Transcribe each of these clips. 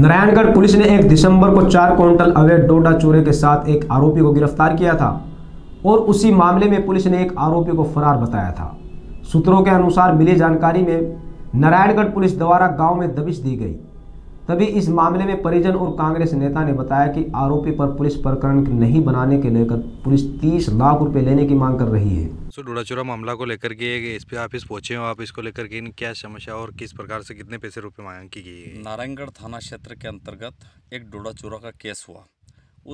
Narayangarh police ने एक दिसंबर को चार क्विंटल अवैध डोडा चूरे के साथ एक आरोपी को गिरफ्तार किया था और उसी मामले में पुलिस ने एक आरोपी को फरार बताया था सूत्रों के अनुसार मिली जानकारी में नारायणगढ़ पुलिस द्वारा गांव में दबिश दी गई तभी इस मामले में परिजन और कांग्रेस नेता ने बताया कि आरोपी पर पुलिस प्रकरण नहीं बनाने के लेकर पुलिस तीस लाख रुपए लेने की मांग कर रही है सो डोडाचोरा मामला को लेकर के एस पी ऑफिस पहुंचे हो आप इसको लेकर के क्या समस्या और किस प्रकार से कितने पैसे रुपए मांग की गई है नारायणगढ़ थाना क्षेत्र के अंतर्गत एक डोडाचोरा का केस हुआ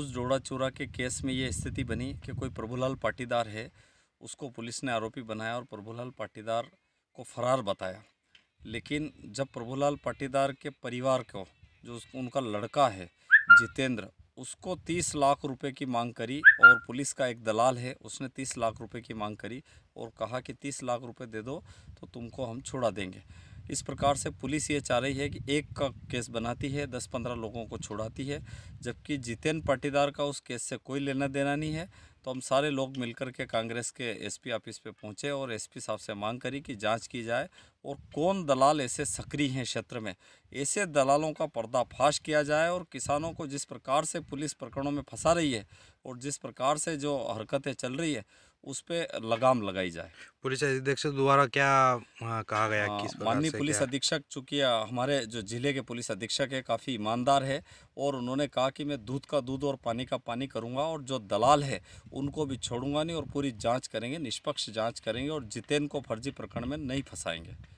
उस डोडाचोरा के केस में ये स्थिति बनी कि कोई प्रभुलाल पाटीदार है उसको पुलिस ने आरोपी बनाया और प्रभुलाल पाटीदार को फरार बताया लेकिन जब प्रभुलाल पाटीदार के परिवार को जो उनका लड़का है जितेंद्र उसको तीस लाख रुपए की मांग करी और पुलिस का एक दलाल है उसने तीस लाख रुपए की मांग करी और कहा कि तीस लाख रुपए दे दो तो तुमको हम छुड़ा देंगे इस प्रकार से पुलिस ये चाह रही है कि एक का केस बनाती है दस पंद्रह लोगों को छुड़ाती है जबकि जितेन पाटीदार का उस केस से कोई लेना देना नहीं है तो हम सारे लोग मिलकर के कांग्रेस के एसपी ऑफिस पे पहुँचे और एसपी साहब से मांग करी कि जांच की जाए और कौन दलाल ऐसे सक्रिय हैं क्षेत्र में ऐसे दलालों का पर्दाफाश किया जाए और किसानों को जिस प्रकार से पुलिस प्रकरणों में फंसा रही है और जिस प्रकार से जो हरकतें चल रही है उस पर लगाम लगाई जाए पुलिस अधीक्षक द्वारा क्या कहा गया हाँ, किस माननीय पुलिस अधीक्षक चूंकि हमारे जो ज़िले के पुलिस अधीक्षक है काफ़ी ईमानदार है और उन्होंने कहा कि मैं दूध का दूध और पानी का पानी करूँगा और जो दलाल है उनको भी छोड़ूंगा नहीं और पूरी जाँच करेंगे निष्पक्ष जाँच करेंगे और जितेन को फर्जी प्रकरण में नहीं फंसाएंगे